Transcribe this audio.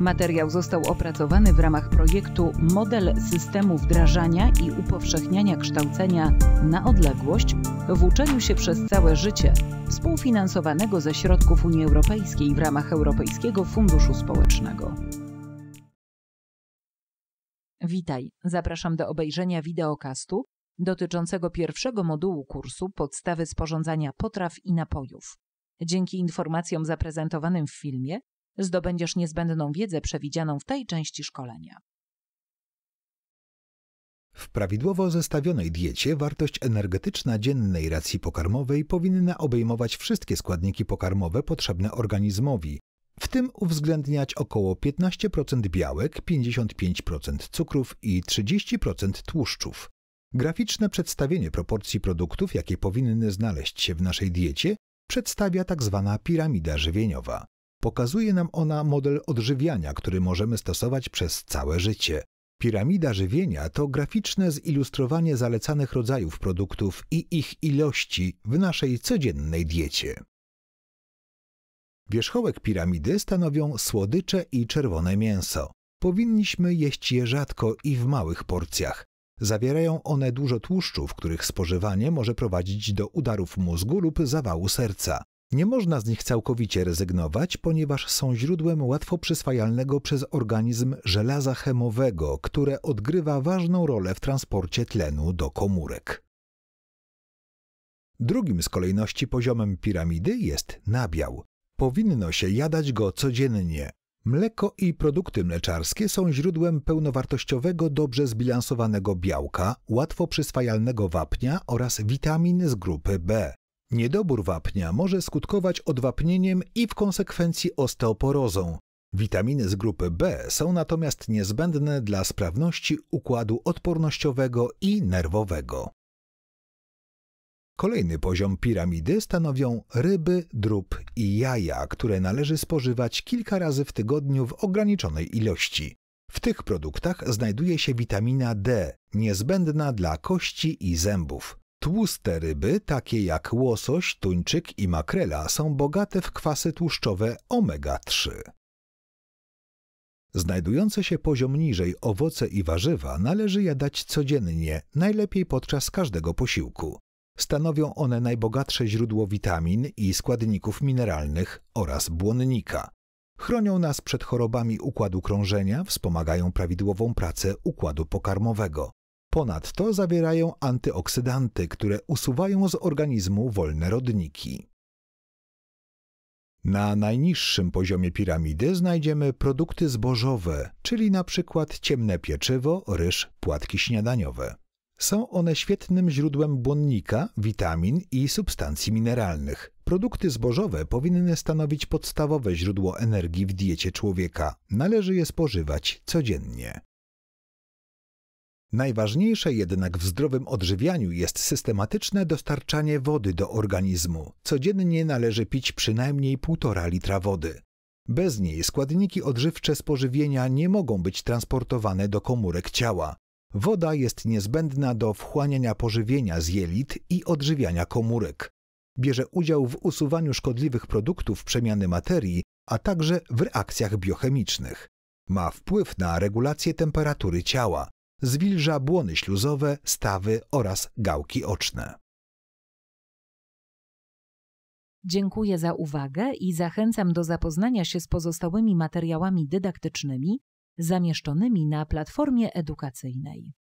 Materiał został opracowany w ramach projektu Model systemu wdrażania i upowszechniania kształcenia na odległość w uczeniu się przez całe życie, współfinansowanego ze środków Unii Europejskiej w ramach Europejskiego Funduszu Społecznego. Witaj, zapraszam do obejrzenia wideokastu dotyczącego pierwszego modułu kursu Podstawy sporządzania potraw i napojów. Dzięki informacjom zaprezentowanym w filmie zdobędziesz niezbędną wiedzę przewidzianą w tej części szkolenia. W prawidłowo zestawionej diecie wartość energetyczna dziennej racji pokarmowej powinna obejmować wszystkie składniki pokarmowe potrzebne organizmowi, w tym uwzględniać około 15% białek, 55% cukrów i 30% tłuszczów. Graficzne przedstawienie proporcji produktów, jakie powinny znaleźć się w naszej diecie, przedstawia tzw. Tak piramida żywieniowa. Pokazuje nam ona model odżywiania, który możemy stosować przez całe życie. Piramida żywienia to graficzne zilustrowanie zalecanych rodzajów produktów i ich ilości w naszej codziennej diecie. Wierzchołek piramidy stanowią słodycze i czerwone mięso. Powinniśmy jeść je rzadko i w małych porcjach. Zawierają one dużo tłuszczów, których spożywanie może prowadzić do udarów mózgu lub zawału serca. Nie można z nich całkowicie rezygnować, ponieważ są źródłem łatwo przyswajalnego przez organizm żelaza chemowego, które odgrywa ważną rolę w transporcie tlenu do komórek. Drugim z kolejności poziomem piramidy jest nabiał. Powinno się jadać go codziennie. Mleko i produkty mleczarskie są źródłem pełnowartościowego, dobrze zbilansowanego białka, łatwo przyswajalnego wapnia oraz witamin z grupy B. Niedobór wapnia może skutkować odwapnieniem i w konsekwencji osteoporozą. Witaminy z grupy B są natomiast niezbędne dla sprawności układu odpornościowego i nerwowego. Kolejny poziom piramidy stanowią ryby, drób i jaja, które należy spożywać kilka razy w tygodniu w ograniczonej ilości. W tych produktach znajduje się witamina D, niezbędna dla kości i zębów. Tłuste ryby, takie jak łosoś, tuńczyk i makrela, są bogate w kwasy tłuszczowe omega-3. Znajdujące się poziom niżej owoce i warzywa należy jadać codziennie, najlepiej podczas każdego posiłku. Stanowią one najbogatsze źródło witamin i składników mineralnych oraz błonnika. Chronią nas przed chorobami układu krążenia, wspomagają prawidłową pracę układu pokarmowego. Ponadto zawierają antyoksydanty, które usuwają z organizmu wolne rodniki. Na najniższym poziomie piramidy znajdziemy produkty zbożowe, czyli np. ciemne pieczywo, ryż, płatki śniadaniowe. Są one świetnym źródłem błonnika, witamin i substancji mineralnych. Produkty zbożowe powinny stanowić podstawowe źródło energii w diecie człowieka. Należy je spożywać codziennie. Najważniejsze jednak w zdrowym odżywianiu jest systematyczne dostarczanie wody do organizmu. Codziennie należy pić przynajmniej 1,5 litra wody. Bez niej składniki odżywcze z pożywienia nie mogą być transportowane do komórek ciała. Woda jest niezbędna do wchłaniania pożywienia z jelit i odżywiania komórek. Bierze udział w usuwaniu szkodliwych produktów przemiany materii, a także w reakcjach biochemicznych. Ma wpływ na regulację temperatury ciała zwilża błony śluzowe, stawy oraz gałki oczne. Dziękuję za uwagę i zachęcam do zapoznania się z pozostałymi materiałami dydaktycznymi zamieszczonymi na platformie edukacyjnej.